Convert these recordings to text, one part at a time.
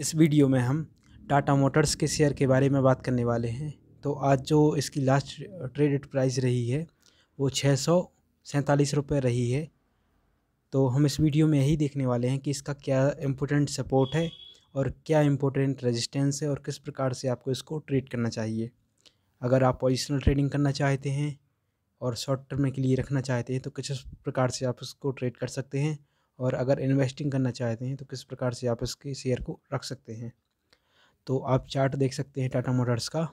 इस वीडियो में हम टाटा मोटर्स के शेयर के बारे में बात करने वाले हैं तो आज जो इसकी लास्ट ट्रेडेड प्राइस रही है वो छः सौ सैंतालीस रुपये रही है तो हम इस वीडियो में यही देखने वाले हैं कि इसका क्या इम्पोर्टेंट सपोर्ट है और क्या इम्पोर्टेंट रेजिस्टेंस है और किस प्रकार से आपको इसको ट्रेड करना चाहिए अगर आप पॉजिशनल ट्रेडिंग करना चाहते हैं और शॉर्ट टर्म के लिए रखना चाहते हैं तो किस प्रकार से आप इसको ट्रेड कर सकते हैं और अगर इन्वेस्टिंग करना चाहते हैं तो किस प्रकार से आप इसके शेयर को रख सकते हैं तो आप चार्ट देख सकते हैं टाटा मोटर्स का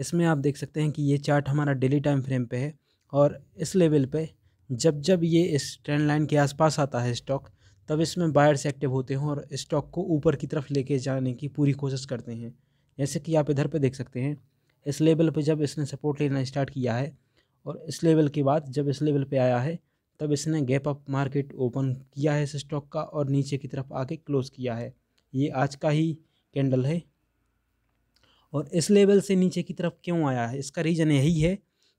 इसमें आप देख सकते हैं कि ये चार्ट हमारा डेली टाइम फ्रेम पे है और इस लेवल पे जब जब ये इस ट्रेंड लाइन के आसपास आता है स्टॉक तब इसमें बायर्स एक्टिव होते हैं और स्टॉक को ऊपर की तरफ लेके जाने की पूरी कोशिश करते हैं जैसे कि आप इधर पे देख सकते हैं इस लेवल पे जब इसने सपोर्ट लेना स्टार्ट किया है और इस लेवल के बाद जब इस लेवल पे आया है तब इसने गैप अप मार्केट ओपन किया है इस स्टॉक का और नीचे की तरफ आके क्लोज किया है ये आज का ही कैंडल है और इस लेवल से नीचे की तरफ क्यों आया है इसका रीज़न यही है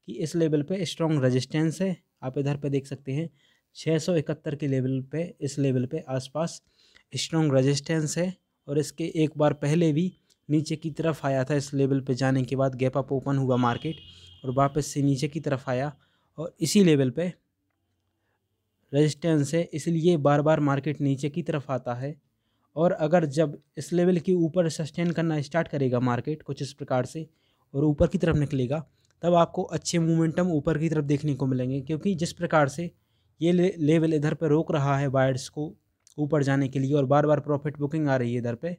कि इस लेवल पे स्ट्रॉन्ग रेजिस्टेंस है आप इधर पे देख सकते हैं 671 के लेवल पे इस लेवल पे आसपास स्ट्रॉन्ग रेजिस्टेंस है और इसके एक बार पहले भी नीचे की तरफ आया था इस लेवल पे जाने के बाद गैप अप ओपन हुआ मार्केट और वापस से नीचे की तरफ आया और इसी लेवल पर रेजिस्टेंस है इसलिए बार बार मार्केट नीचे की तरफ आता है और अगर जब इस लेवल के ऊपर सस्टेन करना स्टार्ट करेगा मार्केट कुछ इस प्रकार से और ऊपर की तरफ निकलेगा तब आपको अच्छे मोमेंटम ऊपर की तरफ देखने को मिलेंगे क्योंकि जिस प्रकार से ये ले, लेवल इधर पर रोक रहा है बायर्स को ऊपर जाने के लिए और बार बार प्रॉफिट बुकिंग आ रही है इधर पर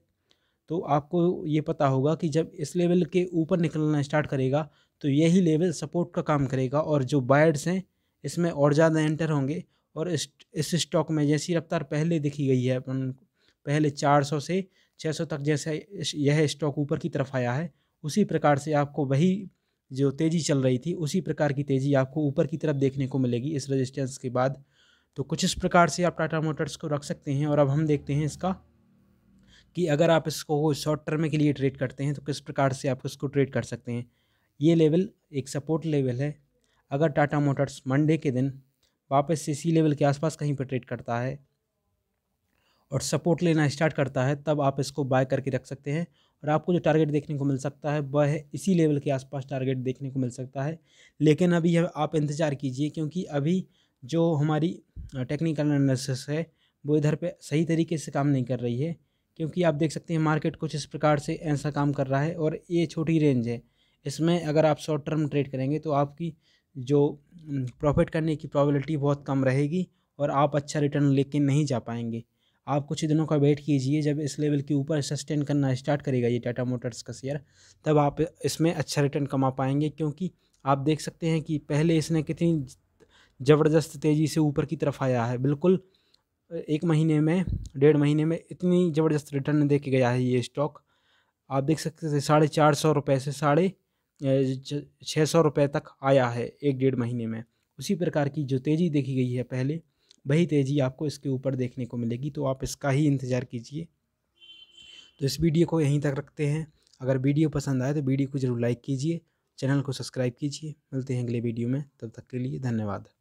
तो आपको ये पता होगा कि जब इस लेवल के ऊपर निकलना स्टार्ट करेगा तो यही लेवल सपोर्ट का काम करेगा और जो बायर्स हैं इसमें और ज़्यादा एंटर होंगे और इस इस स्टॉक में जैसी रफ्तार पहले दिखी गई है अपन पहले 400 से 600 तक जैसा यह स्टॉक ऊपर की तरफ आया है उसी प्रकार से आपको वही जो तेज़ी चल रही थी उसी प्रकार की तेज़ी आपको ऊपर की तरफ देखने को मिलेगी इस रजिस्टेंस के बाद तो कुछ इस प्रकार से आप टाटा मोटर्स को रख सकते हैं और अब हम देखते हैं इसका कि अगर आप इसको शॉर्ट टर्म के लिए ट्रेड करते हैं तो किस प्रकार से आप इसको ट्रेड कर सकते हैं ये लेवल एक सपोर्ट लेवल है अगर टाटा मोटर्स मंडे के दिन वापस से सी लेवल के आसपास कहीं पर ट्रेड करता है और सपोर्ट लेना स्टार्ट करता है तब आप इसको बाय करके रख सकते हैं और आपको जो टारगेट देखने को मिल सकता है वह है इसी लेवल के आसपास टारगेट देखने को मिल सकता है लेकिन अभी आप इंतज़ार कीजिए क्योंकि अभी जो हमारी टेक्निकल एनालिसिस है वो इधर पे सही तरीके से काम नहीं कर रही है क्योंकि आप देख सकते हैं मार्केट कुछ इस प्रकार से ऐसा काम कर रहा है और ये छोटी रेंज है इसमें अगर आप शॉर्ट टर्म ट्रेड करेंगे तो आपकी जो प्रॉफिट करने की प्रॉबिलिटी बहुत कम रहेगी और आप अच्छा रिटर्न लेके नहीं जा पाएंगे आप कुछ दिनों का वेट कीजिए जब इस लेवल के ऊपर सस्टेन करना स्टार्ट करेगा ये टाटा मोटर्स का शेयर तब आप इसमें अच्छा रिटर्न कमा पाएंगे क्योंकि आप देख सकते हैं कि पहले इसने कितनी ज़बरदस्त तेज़ी से ऊपर की तरफ आया है बिल्कुल एक महीने में डेढ़ महीने में इतनी ज़बरदस्त रिटर्न दे के गया है ये स्टॉक आप देख सकते थे साढ़े चार सौ रुपये से साढ़े छः सौ रुपये तक आया है एक डेढ़ महीने में उसी प्रकार की जो तेज़ी देखी गई है पहले वही तेज़ी आपको इसके ऊपर देखने को मिलेगी तो आप इसका ही इंतज़ार कीजिए तो इस वीडियो को यहीं तक रखते हैं अगर वीडियो पसंद आए तो वीडियो को ज़रूर लाइक कीजिए चैनल को सब्सक्राइब कीजिए मिलते हैं अगले वीडियो में तब तक के लिए धन्यवाद